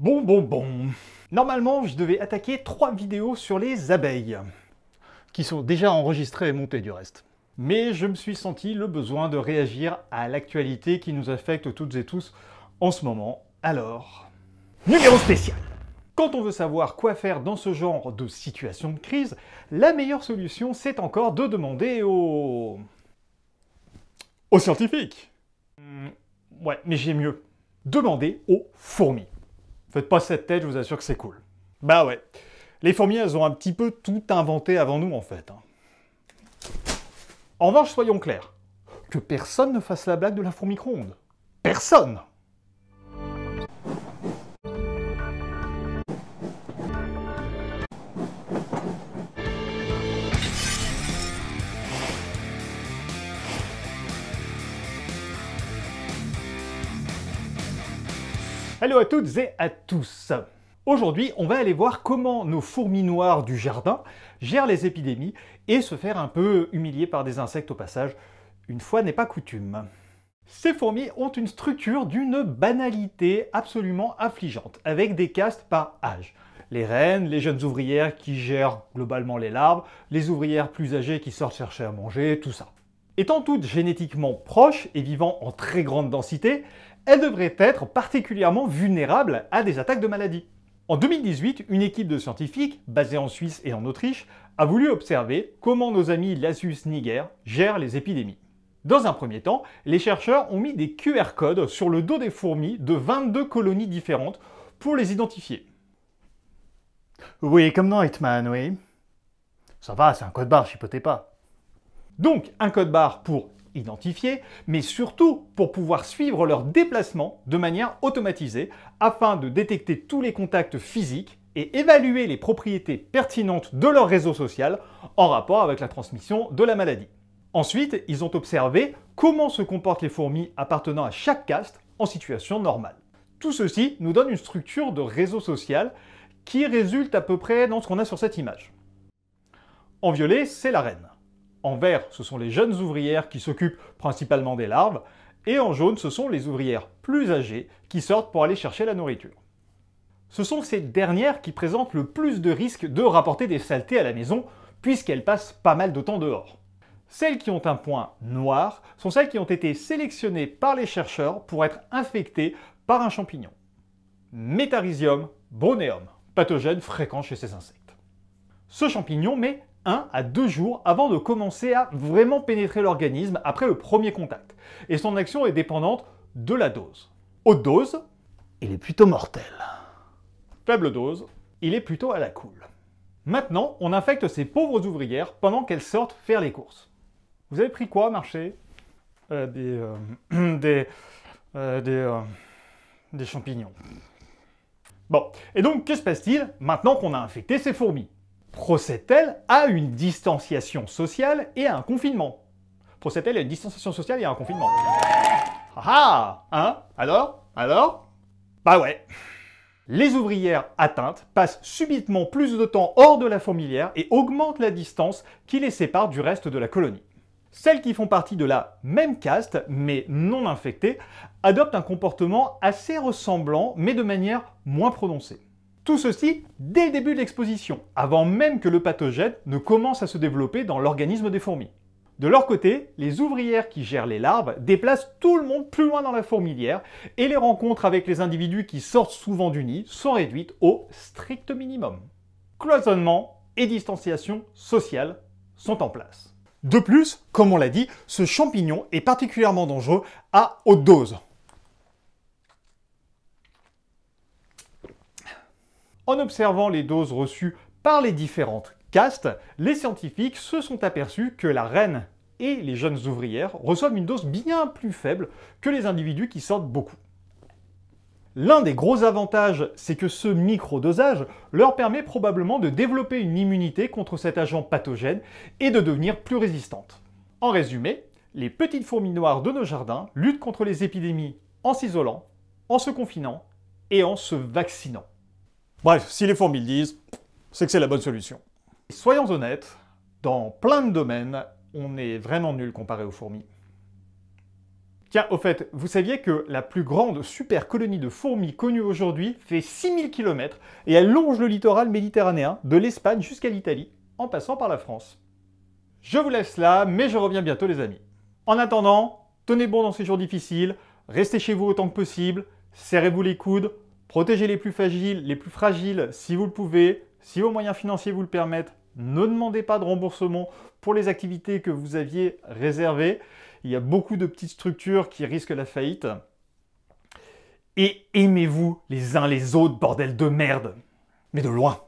Bon, bon, bon. Normalement, je devais attaquer trois vidéos sur les abeilles, qui sont déjà enregistrées et montées du reste. Mais je me suis senti le besoin de réagir à l'actualité qui nous affecte toutes et tous en ce moment. Alors, numéro spécial quand on veut savoir quoi faire dans ce genre de situation de crise, la meilleure solution, c'est encore de demander aux... aux scientifiques. Hmm, ouais, mais j'ai mieux. Demander aux fourmis. Faites pas cette tête, je vous assure que c'est cool. Bah ouais. Les fourmis, elles ont un petit peu tout inventé avant nous, en fait. Hein. En revanche, soyons clairs. Que personne ne fasse la blague de la fourmi micro-ondes. Personne Allô à toutes et à tous Aujourd'hui, on va aller voir comment nos fourmis noires du jardin gèrent les épidémies et se faire un peu humilier par des insectes au passage. Une fois n'est pas coutume. Ces fourmis ont une structure d'une banalité absolument affligeante, avec des castes par âge. Les reines, les jeunes ouvrières qui gèrent globalement les larves, les ouvrières plus âgées qui sortent chercher à manger, tout ça. Étant toutes génétiquement proches et vivant en très grande densité, elles devraient être particulièrement vulnérables à des attaques de maladies. En 2018, une équipe de scientifiques, basée en Suisse et en Autriche, a voulu observer comment nos amis lasius Niger gèrent les épidémies. Dans un premier temps, les chercheurs ont mis des QR codes sur le dos des fourmis de 22 colonies différentes pour les identifier. Oui, comme dans Hitman, oui. Ça va, c'est un code barre, chipotez pas. Donc un code barre pour identifier, mais surtout pour pouvoir suivre leur déplacement de manière automatisée afin de détecter tous les contacts physiques et évaluer les propriétés pertinentes de leur réseau social en rapport avec la transmission de la maladie. Ensuite, ils ont observé comment se comportent les fourmis appartenant à chaque caste en situation normale. Tout ceci nous donne une structure de réseau social qui résulte à peu près dans ce qu'on a sur cette image. En violet, c'est la reine. En vert, ce sont les jeunes ouvrières qui s'occupent principalement des larves, et en jaune, ce sont les ouvrières plus âgées qui sortent pour aller chercher la nourriture. Ce sont ces dernières qui présentent le plus de risques de rapporter des saletés à la maison, puisqu'elles passent pas mal de temps dehors. Celles qui ont un point noir sont celles qui ont été sélectionnées par les chercheurs pour être infectées par un champignon. Métarhizium brunneum, pathogène fréquent chez ces insectes. Ce champignon met 1 à 2 jours avant de commencer à vraiment pénétrer l'organisme après le premier contact. Et son action est dépendante de la dose. Haute dose, il est plutôt mortel. Faible dose, il est plutôt à la cool. Maintenant, on infecte ces pauvres ouvrières pendant qu'elles sortent faire les courses. Vous avez pris quoi, marché euh, Des... Euh, des... Euh, des, des champignons. Bon, et donc que se passe-t-il maintenant qu'on a infecté ces fourmis procède-t-elle à une distanciation sociale et à un confinement Procède-t-elle à une distanciation sociale et à un confinement Ah ah Hein Alors Alors Bah ouais les ouvrières atteintes passent subitement plus de temps hors de la fourmilière et augmentent la distance qui les sépare du reste de la colonie. Celles qui font partie de la même caste, mais non infectées, adoptent un comportement assez ressemblant, mais de manière moins prononcée. Tout ceci dès le début de l'exposition, avant même que le pathogène ne commence à se développer dans l'organisme des fourmis. De leur côté, les ouvrières qui gèrent les larves déplacent tout le monde plus loin dans la fourmilière et les rencontres avec les individus qui sortent souvent du nid sont réduites au strict minimum. Cloisonnement et distanciation sociale sont en place. De plus, comme on l'a dit, ce champignon est particulièrement dangereux à haute dose. En observant les doses reçues par les différentes castes, les scientifiques se sont aperçus que la reine et les jeunes ouvrières reçoivent une dose bien plus faible que les individus qui sortent beaucoup. L'un des gros avantages, c'est que ce micro-dosage leur permet probablement de développer une immunité contre cet agent pathogène et de devenir plus résistantes. En résumé, les petites fourmis noires de nos jardins luttent contre les épidémies en s'isolant, en se confinant et en se vaccinant. Bref, si les fourmis le disent, c'est que c'est la bonne solution. Soyons honnêtes, dans plein de domaines, on est vraiment nul comparé aux fourmis. Tiens, au fait, vous saviez que la plus grande super colonie de fourmis connue aujourd'hui fait 6000 km et elle longe le littoral méditerranéen, de l'Espagne jusqu'à l'Italie, en passant par la France. Je vous laisse là, mais je reviens bientôt les amis. En attendant, tenez bon dans ces jours difficiles, restez chez vous autant que possible, serrez-vous les coudes, Protégez les plus fragiles, les plus fragiles si vous le pouvez, si vos moyens financiers vous le permettent. Ne demandez pas de remboursement pour les activités que vous aviez réservées. Il y a beaucoup de petites structures qui risquent la faillite. Et aimez-vous les uns les autres, bordel de merde. Mais de loin.